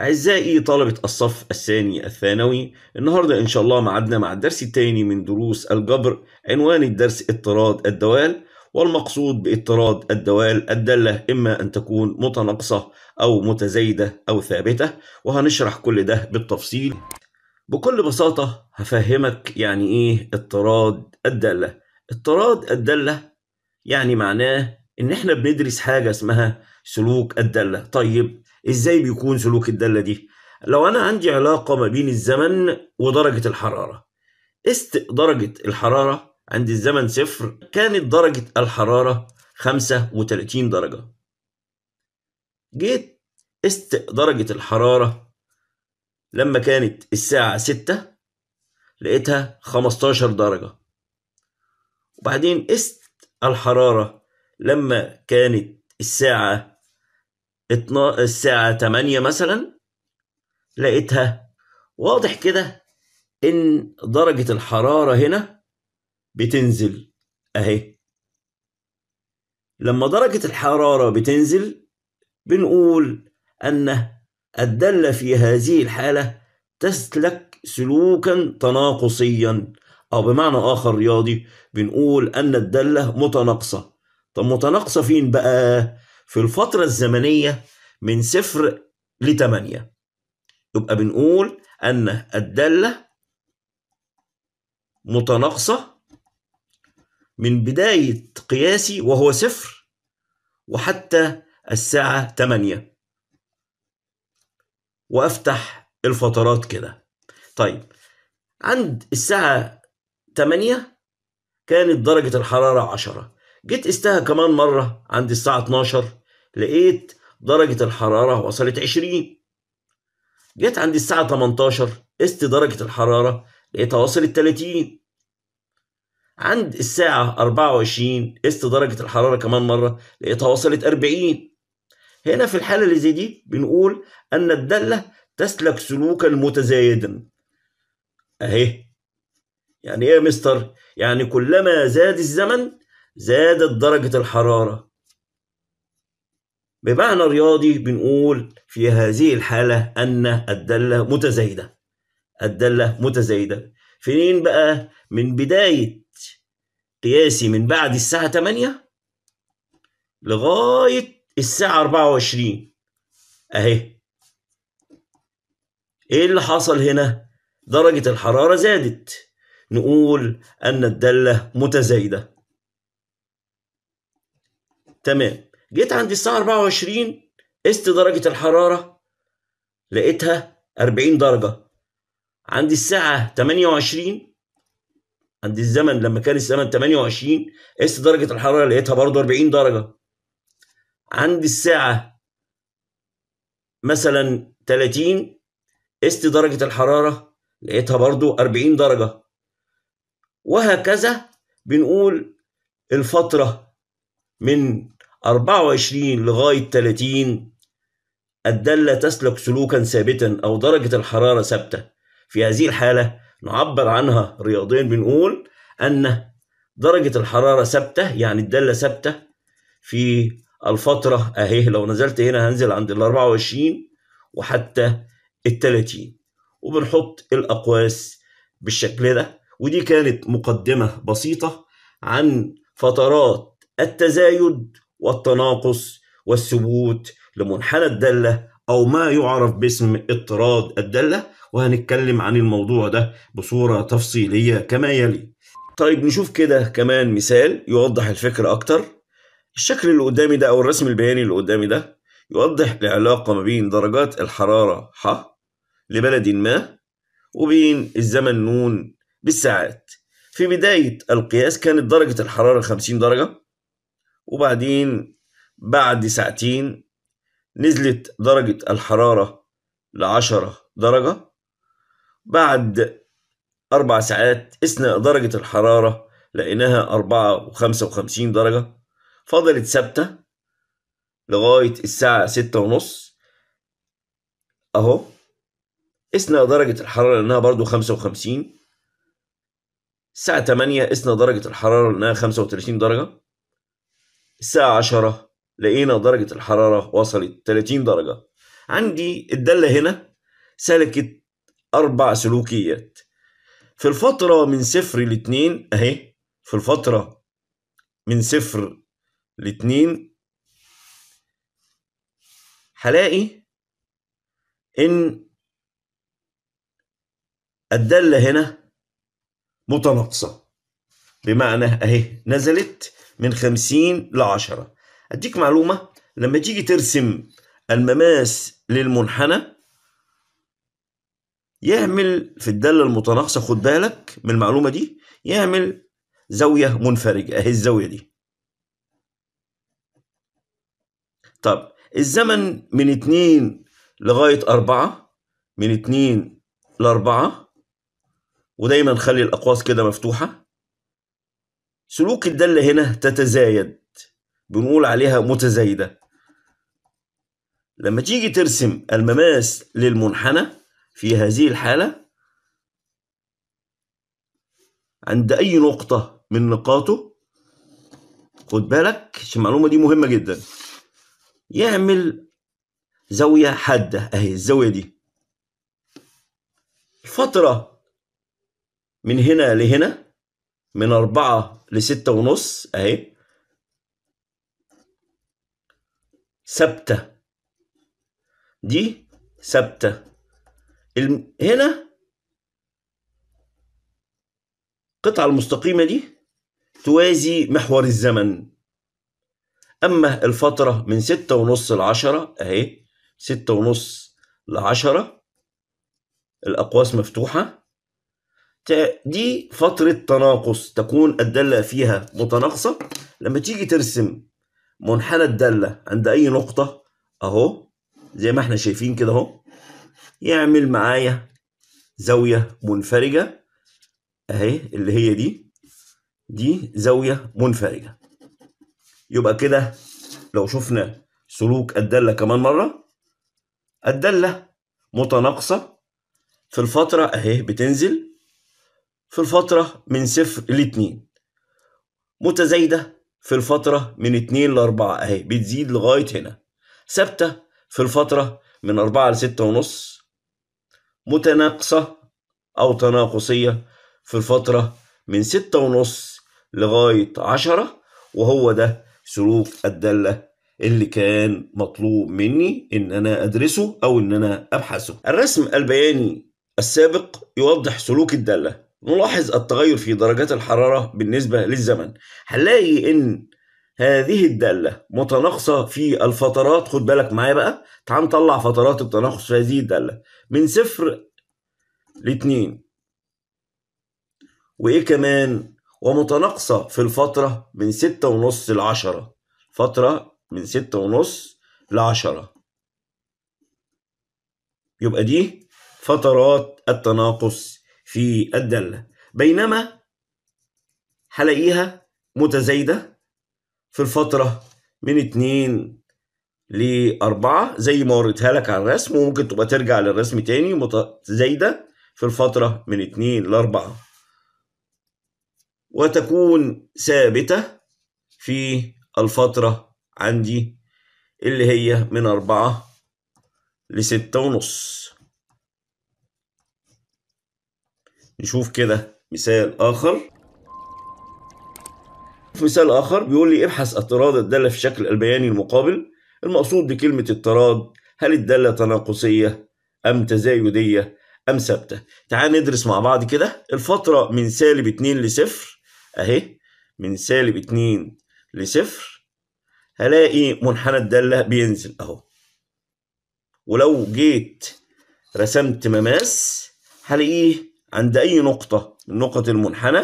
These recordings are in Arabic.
أعزائي طلبة الصف الثاني الثانوي النهاردة إن شاء الله معدنا مع الدرس الثاني من دروس الجبر عنوان الدرس اضطراد الدوال والمقصود باضطراد الدوال الدالة إما أن تكون متناقصة أو متزايدة أو ثابتة وهنشرح كل ده بالتفصيل بكل بساطة هفهمك يعني إيه اضطراد الدالة اضطراد الدالة يعني معناه إن إحنا بندرس حاجة اسمها سلوك الدالة طيب ازاي بيكون سلوك الداله دي لو انا عندي علاقه ما بين الزمن ودرجه الحراره است درجه الحراره عند الزمن صفر كانت درجه الحراره 35 درجه جيت است درجه الحراره لما كانت الساعه 6 لقيتها 15 درجه وبعدين است الحراره لما كانت الساعه الساعة 8 مثلا لقيتها واضح كده إن درجة الحرارة هنا بتنزل أهي لما درجة الحرارة بتنزل بنقول أن الدالة في هذه الحالة تسلك سلوكا تناقصيا أو بمعنى آخر رياضي بنقول أن الدالة متناقصة طب متناقصة فين بقى؟ في الفترة الزمنية من صفر لتمانية يبقى بنقول أن الدالة متناقصة من بداية قياسي وهو صفر وحتى الساعة تمانية وأفتح الفترات كده طيب عند الساعة تمانية كانت درجة الحرارة عشرة جيت قستها كمان مرة عند الساعة 12 لقيت درجة الحرارة وصلت 20 جيت عند الساعة 18 قست درجة الحرارة لقيتها وصلت 30 عند الساعة 24 قست درجة الحرارة كمان مرة لقيتها وصلت 40 هنا في الحالة اللي زي دي بنقول أن الدالة تسلك سلوكا متزايدا أهي يعني إيه يا مستر؟ يعني كلما زاد الزمن زادت درجة الحرارة بمعنى رياضي بنقول في هذه الحالة أن الدالة متزايدة الدالة متزايدة فين بقى من بداية قياسي من بعد الساعة 8 لغاية الساعة 24 أهي إيه اللي حصل هنا؟ درجة الحرارة زادت نقول أن الدالة متزايدة تمام جيت عند الساعة 24 قست درجة الحرارة لقيتها 40 درجة عند الساعة 28 عند الزمن لما كان الزمن 28 قست درجة الحرارة لقيتها برضه 40 درجة عند الساعة مثلا 30 قست درجة الحرارة لقيتها برضه 40 درجة وهكذا بنقول الفترة من 24 لغاية 30 الدالة تسلك سلوكا ثابتا أو درجة الحرارة ثابتة في هذه الحالة نعبر عنها رياضيا بنقول أن درجة الحرارة ثابتة يعني الدالة ثابتة في الفترة أهي لو نزلت هنا هنزل عند ال 24 وحتى ال 30 وبنحط الأقواس بالشكل ده ودي كانت مقدمة بسيطة عن فترات التزايد والتناقص والثبوت لمنحنى الدالة أو ما يعرف باسم اضطراد الدالة وهنتكلم عن الموضوع ده بصورة تفصيلية كما يلي طيب نشوف كده كمان مثال يوضح الفكرة أكتر الشكل اللي قدامي ده أو الرسم البياني اللي قدامي ده يوضح العلاقة ما بين درجات الحرارة ح لبلد ما وبين الزمن نون بالساعات في بداية القياس كانت درجة الحرارة 50 درجة وبعدين بعد ساعتين نزلت درجة الحرارة لعشرة درجة بعد أربع ساعات قسنا درجة الحرارة لقيناها أربعة وخمسة وخمسين درجة فضلت ثابتة لغاية الساعة ستة ونص أهو قسنا درجة الحرارة لأنها برضو خمسة وخمسين الساعة تمانية قسنا درجة الحرارة لأنها خمسة وتلاتين درجة الساعة عشرة لقينا درجة الحرارة وصلت 30 درجة عندي الدالة هنا سلكت أربع سلوكيات في الفترة من صفر لاتنين أهي في الفترة من صفر لاتنين هلاقي إن الدالة هنا متناقصة بمعنى أهي نزلت من 50 ل 10 اديك معلومه لما تيجي ترسم المماس للمنحنى يعمل في الداله المتناقصه خد بالك من المعلومه دي يعمل زاويه منفرجه اهي الزاويه دي طب الزمن من 2 لغايه 4 من 2 ل 4 ودايما خلي الاقواس كده مفتوحه سلوك الدالة هنا تتزايد بنقول عليها متزايدة لما تيجي ترسم المماس للمنحنى في هذه الحالة عند أي نقطة من نقاطه خد بالك عشان المعلومة دي مهمة جدا يعمل زاوية حادة أهي الزاوية دي الفترة من هنا لهنا من أربعة لستة ونص أهي ثابتة دي ثابتة الم... هنا القطعة المستقيمة دي توازي محور الزمن أما الفترة من ستة ونص لعشرة أهي ستة ونص لعشرة الأقواس مفتوحة دي فترة تناقص تكون الدالة فيها متناقصة لما تيجي ترسم منحنى الدالة عند أي نقطة أهو زي ما احنا شايفين كده أهو يعمل معايا زاوية منفرجة أهي اللي هي دي دي زاوية منفرجة يبقى كده لو شفنا سلوك الدالة كمان مرة الدالة متناقصة في الفترة أهي بتنزل في الفترة من صفر لاتنين متزايدة في الفترة من اتنين لأربعة أهي بتزيد لغاية هنا ثابتة في الفترة من أربعة لستة ونص متناقصة أو تناقصية في الفترة من ستة ونص لغاية عشرة وهو ده سلوك الدالة اللي كان مطلوب مني إن أنا أدرسه أو إن أنا أبحثه الرسم البياني السابق يوضح سلوك الدالة نلاحظ التغير في درجات الحرارة بالنسبة للزمن هنلاقي إن هذه الدالة متناقصة في الفترات خد بالك معايا بقى تعال نطلع فترات التناقص في هذه الدالة من صفر لاتنين وإيه كمان ومتناقصة في الفترة من ستة ونص لعشرة فترة من ستة ونص لعشرة يبقى دي فترات التناقص في الدالة بينما هلاقيها متزايدة في الفترة من 2 ل 4 زي ما وريتها لك على الرسم وممكن تبقى ترجع للرسم تاني متزايدة في الفترة من 2 ل 4 وتكون ثابتة في الفترة عندي اللي هي من أربعة لستة ونص نشوف كده مثال آخر في مثال آخر بيقول لي ابحث التراد الدالة في الشكل البياني المقابل المقصود بكلمة التراد هل الدالة تناقصية أم تزايدية أم ثابتة تعال ندرس مع بعض كده الفترة من سالب 2 لصفر أهي من سالب 2 لصفر هلاقي منحنى الدالة بينزل أهو ولو جيت رسمت مماس هلاقيه عند أي نقطة من نقط المنحنى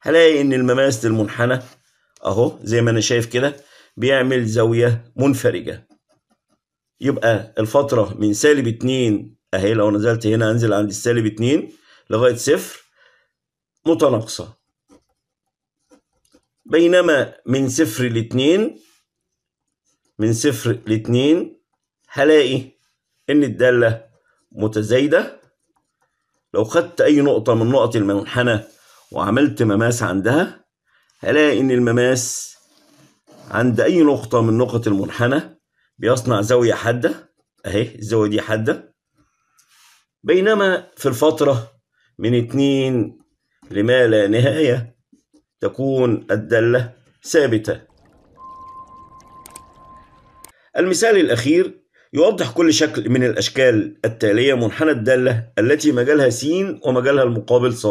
هلاقي إن المماس المنحنى أهو زي ما أنا شايف كده بيعمل زاوية منفرجة يبقى الفترة من سالب اتنين أهي لو نزلت هنا أنزل عند السالب اتنين لغاية صفر متناقصة بينما من صفر لاتنين من صفر لاتنين هلاقي إن الدالة متزايدة لو خدت أي نقطة من نقط المنحنى وعملت مماس عندها هلاقي إن المماس عند أي نقطة من نقط المنحنى بيصنع زاوية حادة أهي الزاوية دي حادة بينما في الفترة من اتنين لما لا نهاية تكون الدالة ثابتة المثال الأخير يوضح كل شكل من الأشكال التالية منحنى الدالة التي مجالها س ومجالها المقابل ص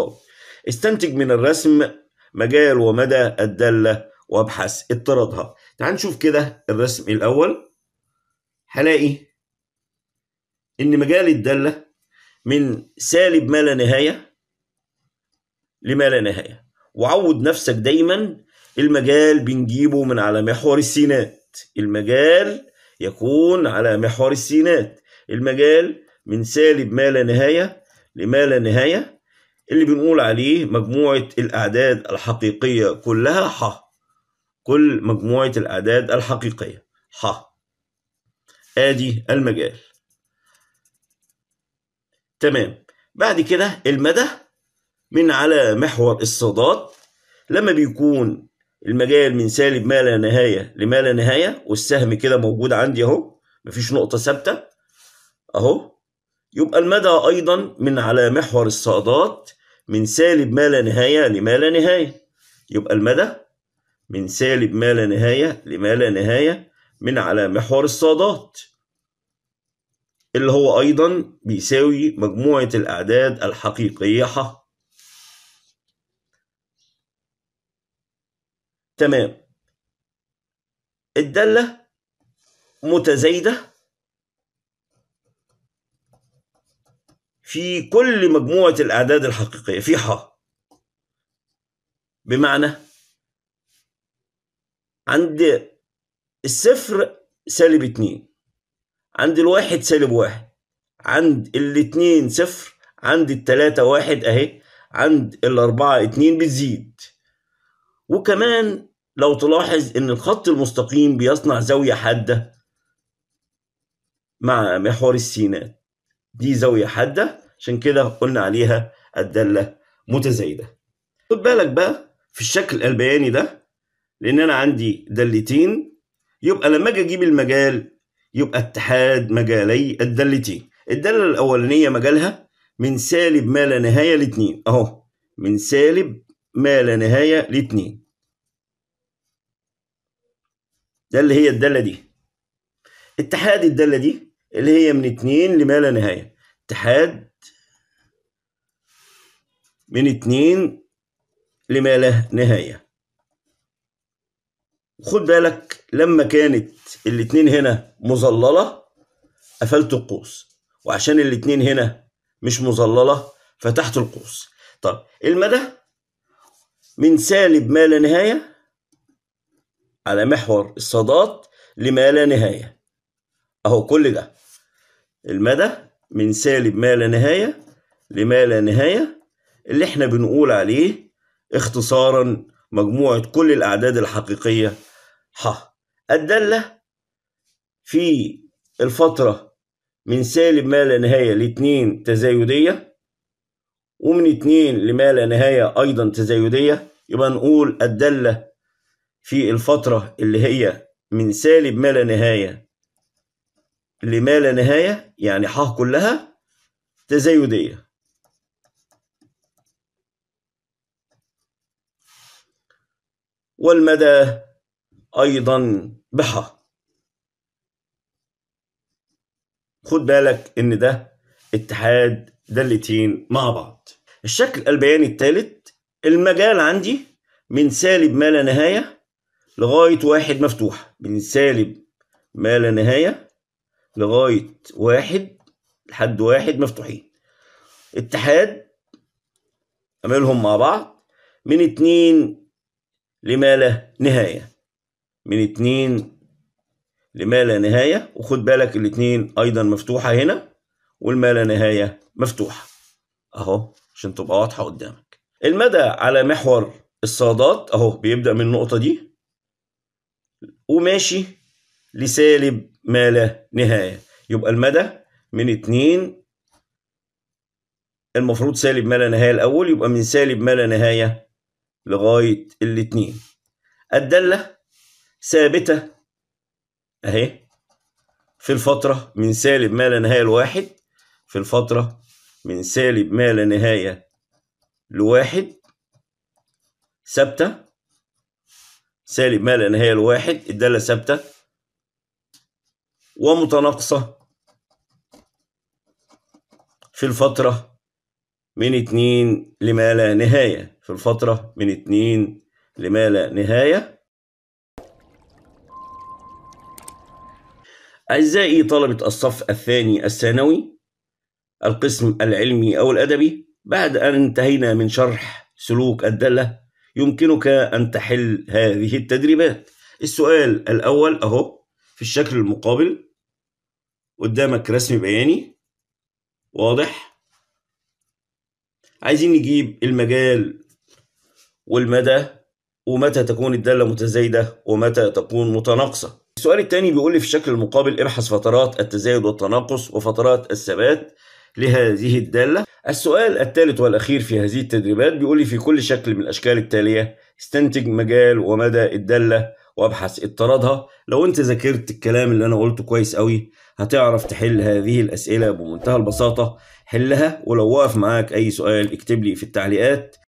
استنتج من الرسم مجال ومدى الدالة وابحث اضطرادها تعال نشوف كده الرسم الأول هلاقي إن مجال الدالة من سالب ما لا نهاية لما لا نهاية وعود نفسك دايما المجال بنجيبه من على محور السينات المجال يكون على محور السينات المجال من سالب ما لا نهاية لما لا نهاية اللي بنقول عليه مجموعة الأعداد الحقيقية كلها ح كل مجموعة الأعداد الحقيقية ح آدي المجال تمام بعد كده المدى من على محور الصادات لما بيكون المجال من سالب ما لا نهايه لما لا نهايه والسهم كده موجود عندي اهو مفيش نقطه ثابته اهو يبقى المدى ايضا من على محور الصادات من سالب ما لا نهايه لما لا نهايه يبقى المدى من سالب ما لا نهايه لما لا نهايه من على محور الصادات اللي هو ايضا بيساوي مجموعه الاعداد الحقيقيه ح تمام الدالة متزايدة في كل مجموعة الأعداد الحقيقية في ح بمعنى عند الصفر سالب اتنين عند الواحد سالب واحد عند الاتنين صفر عند التلاتة واحد اهي عند الأربعة اتنين بتزيد وكمان لو تلاحظ ان الخط المستقيم بيصنع زاوية حادة مع محور السينات دي زاوية حادة عشان كده قلنا عليها الدالة متزايدة خد بالك بقى في الشكل البياني ده لان انا عندي دالتين يبقى لما اجي اجيب المجال يبقى اتحاد مجالي الدالتين الدالة الاولانية مجالها من سالب ما لا نهاية لاتنين اهو من سالب ما لا نهاية لاتنين ده اللي هي الدالة دي اتحاد الدالة دي اللي هي من اتنين لما لا نهاية اتحاد من اتنين لما لا نهاية خد بالك لما كانت الاتنين هنا مظللة قفلت القوس وعشان الاتنين هنا مش مظللة فتحت القوس طب المدى من سالب ما لا نهاية على محور الصادات لما لا نهاية أهو كل ده المدى من سالب ما لا نهاية لما لا نهاية اللي احنا بنقول عليه اختصارا مجموعة كل الأعداد الحقيقية ح الدالة في الفترة من سالب ما لا نهاية لاتنين تزايدية ومن اتنين لما لا نهاية أيضا تزايدية يبقى نقول الدالة في الفترة اللي هي من سالب ما لا نهاية لما لا نهاية يعني ح كلها تزايدية والمدى أيضا بحا خد بالك إن ده اتحاد دالتين مع بعض الشكل البياني الثالث المجال عندي من سالب ما لا نهاية لغاية واحد مفتوح من سالب ما لا نهاية لغاية واحد لحد واحد مفتوحين اتحاد أعملهم مع بعض من اتنين لما لا نهاية من اتنين لما لا نهاية وخد بالك الاتنين أيضا مفتوحة هنا والما لا نهاية مفتوحة أهو عشان تبقى واضحه قدامك المدى على محور الصادات اهو بيبدا من النقطه دي وماشي لسالب ما لا نهايه يبقى المدى من 2 المفروض سالب ما لا نهايه الاول يبقى من سالب ما لا نهايه لغايه الاثنين الداله ثابته اهي في الفتره من سالب ما لا نهايه لواحد في الفتره من سالب ما لا نهاية لواحد ثابتة سالب ما لا نهاية لواحد الدالة ثابتة ومتناقصة في الفترة من اتنين لما لا نهاية في الفترة من اتنين لما لا نهاية أعزائي طلبة الصف الثاني الثانوي القسم العلمي أو الأدبي بعد أن انتهينا من شرح سلوك الدالة يمكنك أن تحل هذه التدريبات السؤال الأول أهو في الشكل المقابل قدامك رسم بياني واضح عايزين نجيب المجال والمدى ومتى تكون الدالة متزايدة ومتى تكون متناقصة السؤال الثاني بيقول لي في الشكل المقابل ابحث فترات التزايد والتناقص وفترات الثبات لهذه الدالة السؤال الثالث والأخير في هذه التدريبات بيقول لي في كل شكل من الأشكال التالية استنتج مجال ومدى الدالة وابحث اضطرادها لو انت ذاكرت الكلام اللي انا قلته كويس قوي هتعرف تحل هذه الأسئلة بمنتهى البساطة حلها ولو وقف معاك أي سؤال اكتب لي في التعليقات